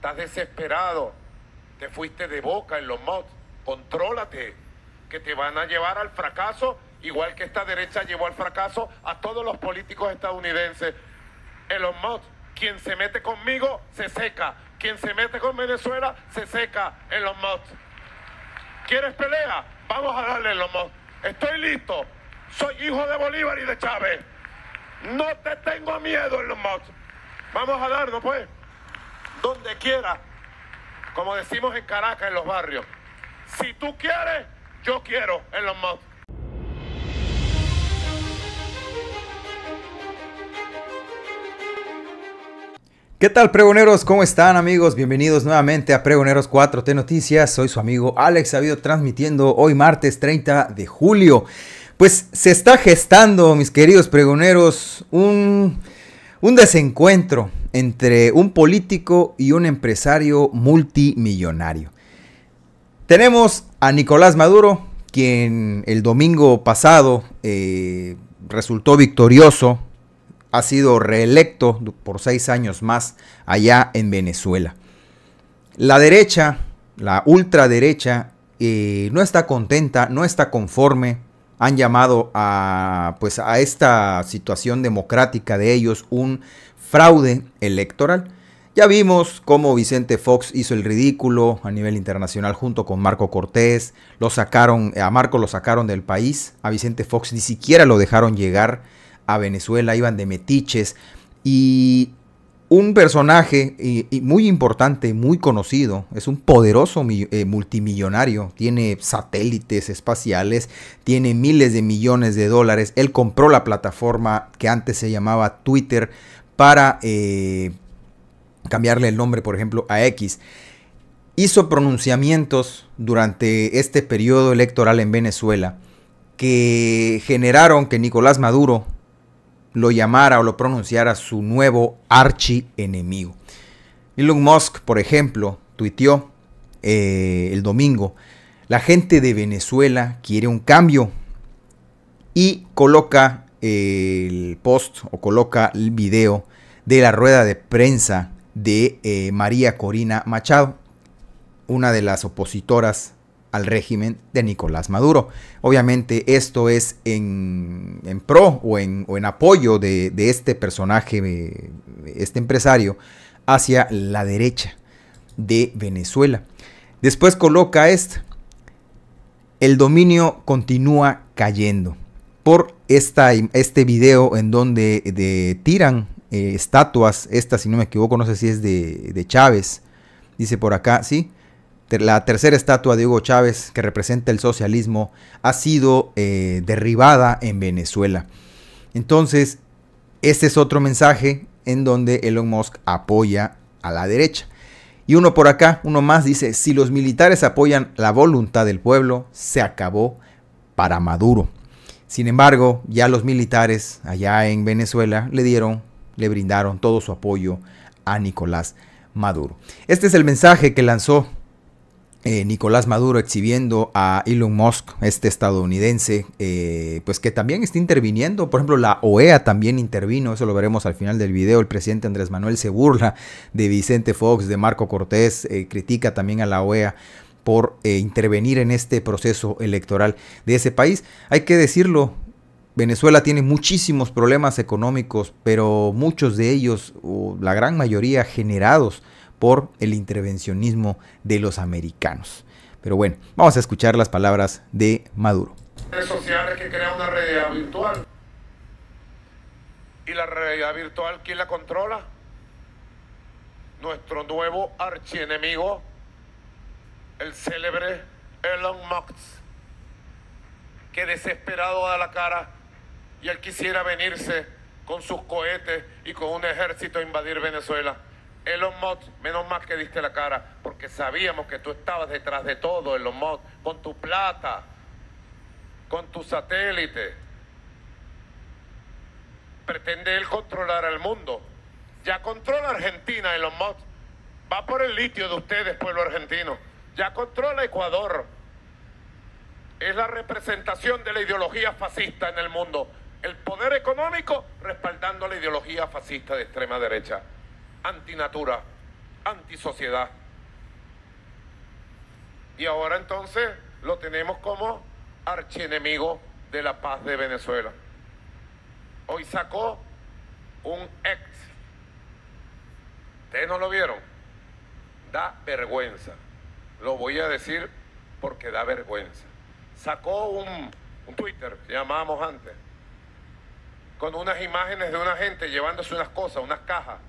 estás desesperado, te fuiste de boca en los mods, contrólate, que te van a llevar al fracaso, igual que esta derecha llevó al fracaso a todos los políticos estadounidenses. En los Mods, quien se mete conmigo, se seca. Quien se mete con Venezuela, se seca. en los Mods. ¿Quieres pelea? Vamos a darle, en los Mods. Estoy listo. Soy hijo de Bolívar y de Chávez. No te tengo miedo, en los Mods. Vamos a darnos, pues donde quiera, como decimos en Caracas, en los barrios. Si tú quieres, yo quiero en los más ¿Qué tal, pregoneros? ¿Cómo están, amigos? Bienvenidos nuevamente a Pregoneros 4T Noticias. Soy su amigo Alex Sabido transmitiendo hoy martes 30 de julio. Pues se está gestando, mis queridos pregoneros, un, un desencuentro entre un político y un empresario multimillonario. Tenemos a Nicolás Maduro, quien el domingo pasado eh, resultó victorioso, ha sido reelecto por seis años más allá en Venezuela. La derecha, la ultraderecha, eh, no está contenta, no está conforme han llamado a, pues, a esta situación democrática de ellos un fraude electoral. Ya vimos cómo Vicente Fox hizo el ridículo a nivel internacional junto con Marco Cortés. Lo sacaron, a Marco lo sacaron del país. A Vicente Fox ni siquiera lo dejaron llegar a Venezuela. Iban de metiches. Y un personaje y, muy importante, muy conocido, es un poderoso eh, multimillonario, tiene satélites espaciales, tiene miles de millones de dólares, él compró la plataforma que antes se llamaba Twitter para eh, cambiarle el nombre, por ejemplo, a X. Hizo pronunciamientos durante este periodo electoral en Venezuela que generaron que Nicolás Maduro lo llamara o lo pronunciara su nuevo archienemigo. Elon Musk, por ejemplo, tuiteó eh, el domingo, la gente de Venezuela quiere un cambio y coloca eh, el post o coloca el video de la rueda de prensa de eh, María Corina Machado, una de las opositoras al régimen de Nicolás Maduro. Obviamente esto es en, pro o en, en apoyo de, este personaje, eh, este empresario, hacia la derecha de Venezuela. Después coloca este El dominio continúa cayendo por esta, este video en donde tiran eh, estatuas, esta si no me equivoco, no sé si es de, de Chávez, dice por acá, sí, la tercera estatua de Hugo Chávez que representa el socialismo ha sido eh, derribada en Venezuela. Entonces, este es otro mensaje en donde Elon Musk apoya a la derecha. Y uno por acá, uno más, dice, si los militares apoyan la voluntad del pueblo, se acabó para Maduro. Sin embargo, ya los militares allá en Venezuela le dieron, le brindaron todo su apoyo a Nicolás Maduro. Este es el mensaje que lanzó eh, Nicolás Maduro exhibiendo a Elon Musk, este estadounidense, eh, pues que también está interviniendo. Por ejemplo, la OEA también intervino, eso lo veremos al final del video. El presidente Andrés Manuel se burla de Vicente Fox, de Marco Cortés, eh, critica también a la OEA por intervenir en este proceso electoral de ese país. Hay que decirlo, Venezuela tiene muchísimos problemas económicos, pero muchos de ellos, o la gran mayoría, generados por el intervencionismo de los americanos. Pero bueno, vamos a escuchar las palabras de Maduro. Redes sociales que crean una realidad virtual. ¿Y la realidad virtual quién la controla? Nuestro nuevo archienemigo, el célebre Elon Musk, que desesperado da la cara y él quisiera venirse con sus cohetes y con un ejército a invadir Venezuela. Elon Musk, menos mal que diste la cara, porque sabíamos que tú estabas detrás de todo, Elon Musk, con tu plata, con tu satélite. Pretende él controlar al mundo. Ya controla Argentina, Elon Musk. Va por el litio de ustedes, pueblo argentino. Ya controla Ecuador. Es la representación de la ideología fascista en el mundo. El poder económico respaldando la ideología fascista de extrema derecha antinatura, antisociedad. Y ahora entonces lo tenemos como archienemigo de la paz de Venezuela. Hoy sacó un ex. Ustedes no lo vieron. Da vergüenza. Lo voy a decir porque da vergüenza. Sacó un, Twitter, llamábamos antes, con unas imágenes de una gente llevándose unas cosas, unas cajas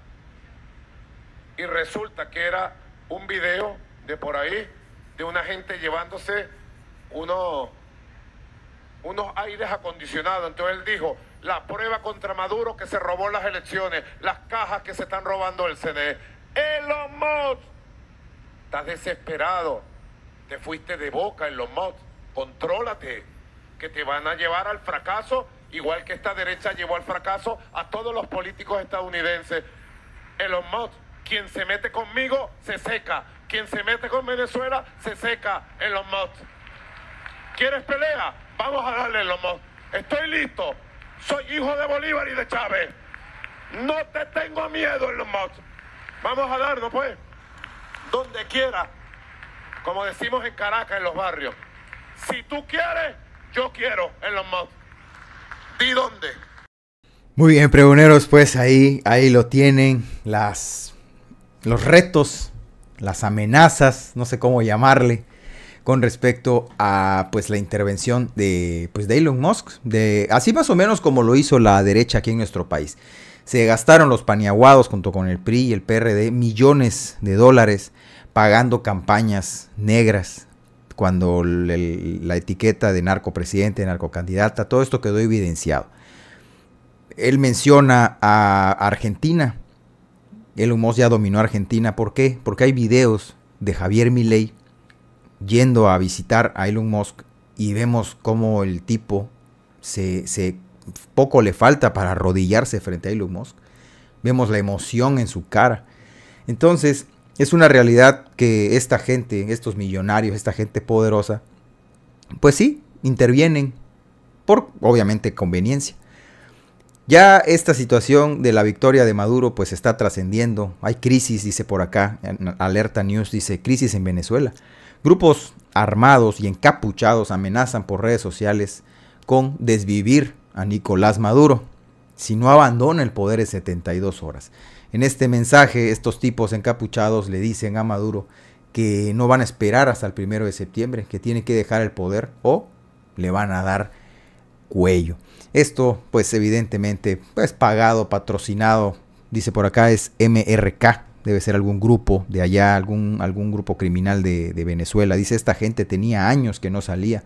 y resulta que era un video de por ahí de una gente llevándose unos, unos aires acondicionados. Entonces él dijo, la prueba contra Maduro que se robó las elecciones, las cajas que se están robando el CNE. Elon Musk, estás desesperado, te fuiste de boca, los Musk, contrólate, que te van a llevar al fracaso, igual que esta derecha llevó al fracaso a todos los políticos estadounidenses. Elon Musk, quien se mete conmigo se seca. Quien se mete con Venezuela se seca en los mods. ¿Quieres pelea? Vamos a darle en los mods. Estoy listo. Soy hijo de Bolívar y de Chávez. No te tengo miedo en los mods. Vamos a darlo, pues. Donde quiera. Como decimos en Caracas, en los barrios. Si tú quieres, yo quiero en los mods. ¿Di dónde? Muy bien, pregoneros, pues ahí, ahí lo tienen. Las los retos, las amenazas, no sé cómo llamarle, con respecto a pues la intervención de, pues, de Elon Musk, de, así más o menos como lo hizo la derecha aquí en nuestro país. Se gastaron los paniaguados junto con el PRI y el PRD millones de dólares pagando campañas negras cuando la etiqueta de narcopresidente, narcocandidata, todo esto quedó evidenciado. Él menciona a Argentina Elon Musk ya dominó Argentina. ¿Por qué? Porque hay videos de Javier Milei yendo a visitar a Elon Musk y vemos cómo el tipo se, se poco le falta para arrodillarse frente a Elon Musk. Vemos la emoción en su cara. Entonces, es una realidad que esta gente, estos millonarios, esta gente poderosa, pues sí, intervienen por obviamente conveniencia. Ya esta situación de la victoria de Maduro pues está trascendiendo. Hay crisis, dice por acá, Alerta News dice crisis en Venezuela. Grupos armados y encapuchados amenazan por redes sociales con desvivir a Nicolás Maduro si no abandona el poder en 72 horas. En este mensaje estos tipos encapuchados le dicen a Maduro que no van a esperar hasta el primero de septiembre, que tiene que dejar el poder o le van a dar cuello. Esto, pues evidentemente, pues pagado, patrocinado, dice por acá es MRK, debe ser algún grupo de allá, algún, algún grupo criminal de, Venezuela. Dice, esta gente tenía años que no salía.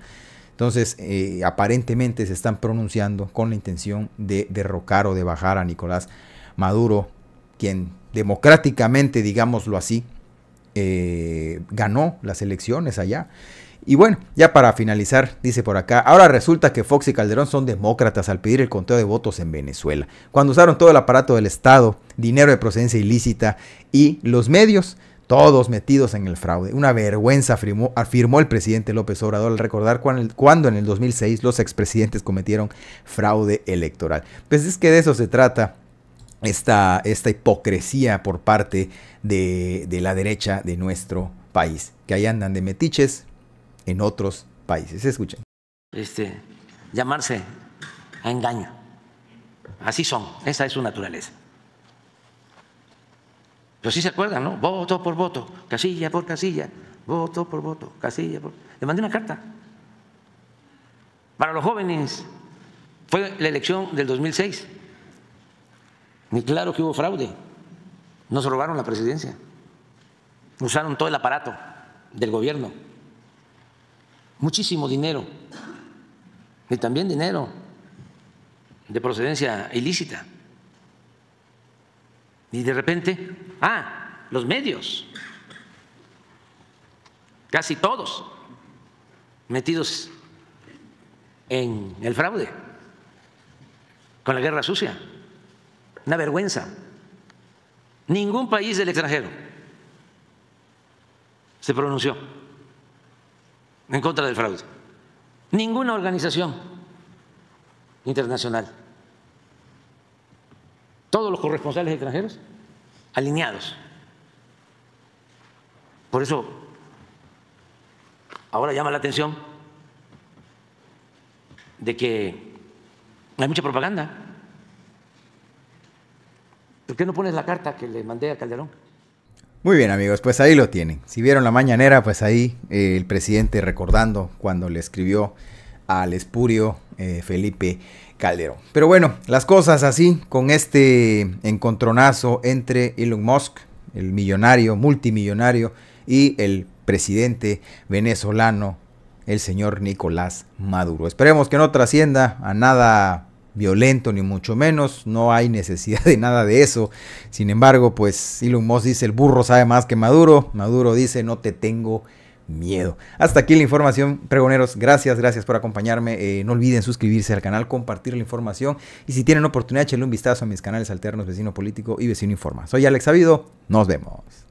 Entonces, eh, aparentemente se están pronunciando con la intención de derrocar o de bajar a Nicolás Maduro, quien democráticamente, digámoslo así, eh, ganó las elecciones allá. Y bueno, ya para finalizar, dice por acá, ahora resulta que Fox y Calderón son demócratas al pedir el conteo de votos en Venezuela, cuando usaron todo el aparato del Estado, dinero de procedencia ilícita y los medios, todos metidos en el fraude. Una vergüenza, afirmó, el presidente López Obrador al recordar cuando en el 2006 los expresidentes cometieron fraude electoral. Pues es que de eso se trata esta, esta hipocresía por parte de, de la derecha de nuestro país, que ahí andan de metiches en otros países. Escuchen. Este, llamarse a engaño. Así son, esa es su naturaleza. Pero sí se acuerdan, ¿no? Voto por voto, casilla por casilla, voto por voto, casilla por... Le mandé una carta. Para los jóvenes fue la elección del 2006. Ni claro que hubo fraude. Nos robaron la presidencia. Usaron todo el aparato del gobierno muchísimo dinero, y también dinero de procedencia ilícita. Y de repente, ah, los medios, casi todos metidos en el fraude, con la guerra sucia, una vergüenza. Ningún país del extranjero se pronunció en contra del fraude. Ninguna organización internacional. Todos los corresponsales extranjeros alineados. Por eso, ahora llama la atención de que hay mucha propaganda. ¿Por qué no pones la carta que le mandé a Calderón? Muy bien amigos, pues ahí lo tienen. Si vieron la mañanera, pues ahí eh, el presidente recordando cuando le escribió al espurio eh, Felipe Calderón. Pero bueno, las cosas así con este encontronazo entre Elon Musk, el millonario, multimillonario, y el presidente venezolano, el señor Nicolás Maduro. Esperemos que no trascienda a nada violento ni mucho menos, no hay necesidad de nada de eso. Sin embargo, pues Elon Musk dice el burro sabe más que Maduro, Maduro dice no te tengo miedo. Hasta aquí la información, pregoneros. Gracias, gracias por acompañarme. Eh, no olviden suscribirse al canal, compartir la información y si tienen oportunidad, echenle un vistazo a mis canales alternos Vecino Político y Vecino Informa. Soy Alex Sabido, nos vemos.